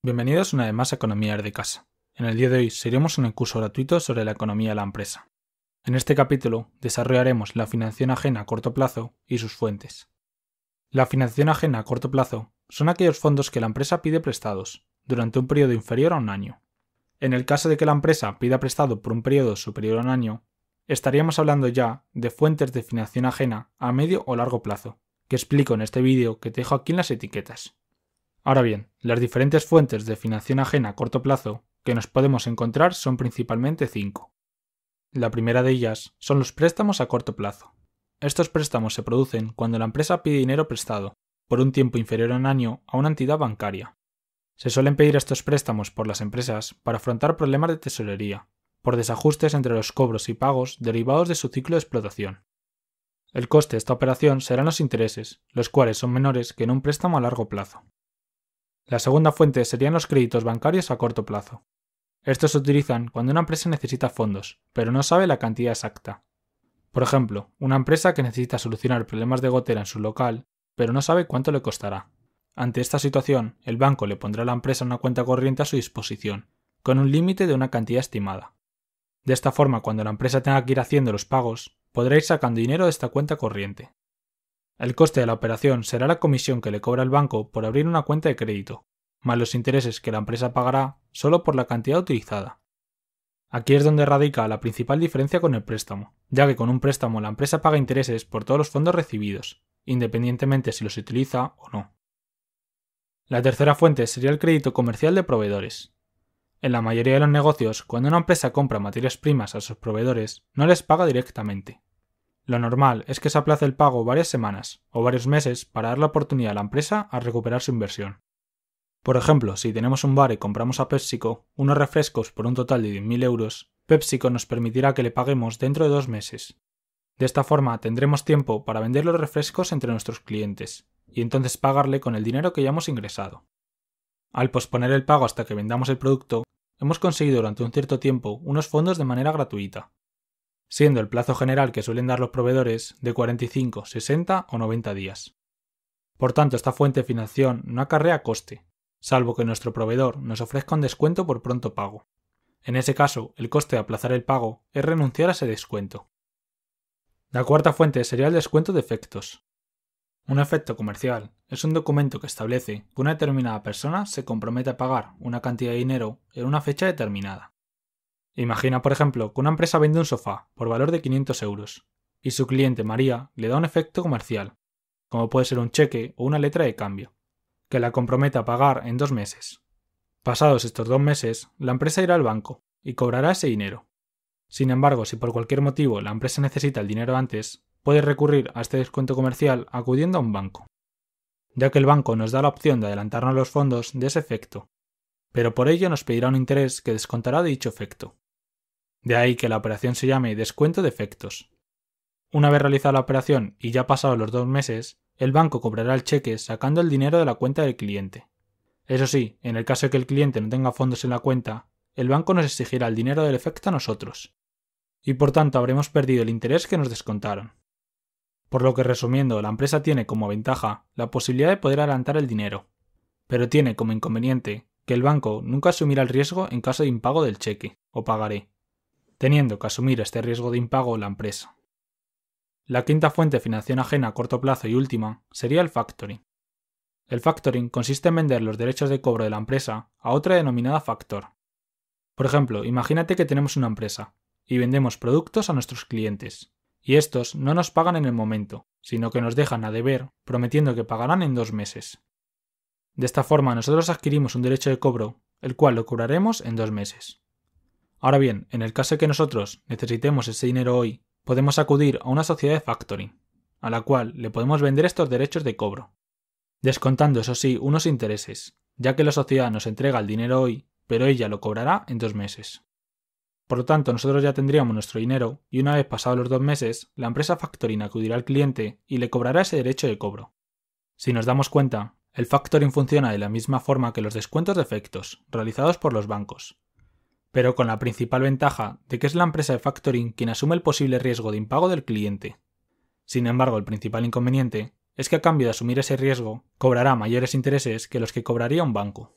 Bienvenidos una vez más a Economía de Casa. En el día de hoy seguiremos un curso gratuito sobre la economía de la empresa. En este capítulo desarrollaremos la financiación ajena a corto plazo y sus fuentes. La financiación ajena a corto plazo son aquellos fondos que la empresa pide prestados durante un periodo inferior a un año. En el caso de que la empresa pida prestado por un periodo superior a un año, estaríamos hablando ya de fuentes de financiación ajena a medio o largo plazo, que explico en este vídeo que te dejo aquí en las etiquetas. Ahora bien, las diferentes fuentes de financiación ajena a corto plazo que nos podemos encontrar son principalmente cinco. La primera de ellas son los préstamos a corto plazo. Estos préstamos se producen cuando la empresa pide dinero prestado, por un tiempo inferior a un año, a una entidad bancaria. Se suelen pedir estos préstamos por las empresas para afrontar problemas de tesorería, por desajustes entre los cobros y pagos derivados de su ciclo de explotación. El coste de esta operación serán los intereses, los cuales son menores que en un préstamo a largo plazo. La segunda fuente serían los créditos bancarios a corto plazo. Estos se utilizan cuando una empresa necesita fondos, pero no sabe la cantidad exacta. Por ejemplo, una empresa que necesita solucionar problemas de gotera en su local, pero no sabe cuánto le costará. Ante esta situación, el banco le pondrá a la empresa una cuenta corriente a su disposición, con un límite de una cantidad estimada. De esta forma, cuando la empresa tenga que ir haciendo los pagos, podrá ir sacando dinero de esta cuenta corriente. El coste de la operación será la comisión que le cobra el banco por abrir una cuenta de crédito, más los intereses que la empresa pagará solo por la cantidad utilizada. Aquí es donde radica la principal diferencia con el préstamo, ya que con un préstamo la empresa paga intereses por todos los fondos recibidos, independientemente si los utiliza o no. La tercera fuente sería el crédito comercial de proveedores. En la mayoría de los negocios, cuando una empresa compra materias primas a sus proveedores, no les paga directamente, lo normal es que se aplace el pago varias semanas o varios meses para dar la oportunidad a la empresa a recuperar su inversión. Por ejemplo, si tenemos un bar y compramos a PepsiCo unos refrescos por un total de 10.000 euros, PepsiCo nos permitirá que le paguemos dentro de dos meses. De esta forma tendremos tiempo para vender los refrescos entre nuestros clientes, y entonces pagarle con el dinero que ya hemos ingresado. Al posponer el pago hasta que vendamos el producto, hemos conseguido durante un cierto tiempo unos fondos de manera gratuita siendo el plazo general que suelen dar los proveedores de 45, 60 o 90 días. Por tanto, esta fuente de financiación no acarrea coste, salvo que nuestro proveedor nos ofrezca un descuento por pronto pago. En ese caso, el coste de aplazar el pago es renunciar a ese descuento. La cuarta fuente sería el descuento de efectos. Un efecto comercial es un documento que establece que una determinada persona se compromete a pagar una cantidad de dinero en una fecha determinada. Imagina, por ejemplo, que una empresa vende un sofá por valor de 500 euros y su cliente María le da un efecto comercial, como puede ser un cheque o una letra de cambio, que la compromete a pagar en dos meses. Pasados estos dos meses, la empresa irá al banco y cobrará ese dinero. Sin embargo, si por cualquier motivo la empresa necesita el dinero antes, puede recurrir a este descuento comercial acudiendo a un banco, ya que el banco nos da la opción de adelantarnos los fondos de ese efecto, pero por ello nos pedirá un interés que descontará de dicho efecto. De ahí que la operación se llame descuento de efectos. Una vez realizada la operación y ya pasados los dos meses, el banco cobrará el cheque sacando el dinero de la cuenta del cliente. Eso sí, en el caso de que el cliente no tenga fondos en la cuenta, el banco nos exigirá el dinero del efecto a nosotros. Y por tanto habremos perdido el interés que nos descontaron. Por lo que resumiendo, la empresa tiene como ventaja la posibilidad de poder adelantar el dinero, pero tiene como inconveniente que el banco nunca asumirá el riesgo en caso de impago del cheque o pagaré, teniendo que asumir este riesgo de impago la empresa. La quinta fuente de financiación ajena a corto plazo y última sería el factoring. El factoring consiste en vender los derechos de cobro de la empresa a otra denominada factor. Por ejemplo, imagínate que tenemos una empresa y vendemos productos a nuestros clientes, y estos no nos pagan en el momento, sino que nos dejan a deber prometiendo que pagarán en dos meses. De esta forma nosotros adquirimos un derecho de cobro, el cual lo cobraremos en dos meses. Ahora bien, en el caso de que nosotros necesitemos ese dinero hoy, podemos acudir a una sociedad de factoring, a la cual le podemos vender estos derechos de cobro, descontando eso sí unos intereses, ya que la sociedad nos entrega el dinero hoy, pero ella lo cobrará en dos meses. Por lo tanto, nosotros ya tendríamos nuestro dinero y una vez pasados los dos meses, la empresa factoring acudirá al cliente y le cobrará ese derecho de cobro. Si nos damos cuenta, el factoring funciona de la misma forma que los descuentos de efectos realizados por los bancos, pero con la principal ventaja de que es la empresa de factoring quien asume el posible riesgo de impago del cliente. Sin embargo, el principal inconveniente es que a cambio de asumir ese riesgo, cobrará mayores intereses que los que cobraría un banco.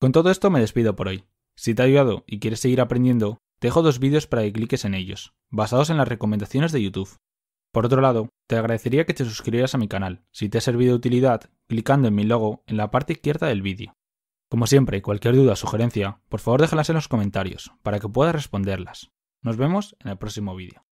Con todo esto me despido por hoy. Si te ha ayudado y quieres seguir aprendiendo, te dejo dos vídeos para que cliques en ellos, basados en las recomendaciones de YouTube. Por otro lado, te agradecería que te suscribieras a mi canal. Si te ha servido de utilidad, clicando en mi logo en la parte izquierda del vídeo. Como siempre, cualquier duda o sugerencia, por favor déjalas en los comentarios para que pueda responderlas. Nos vemos en el próximo vídeo.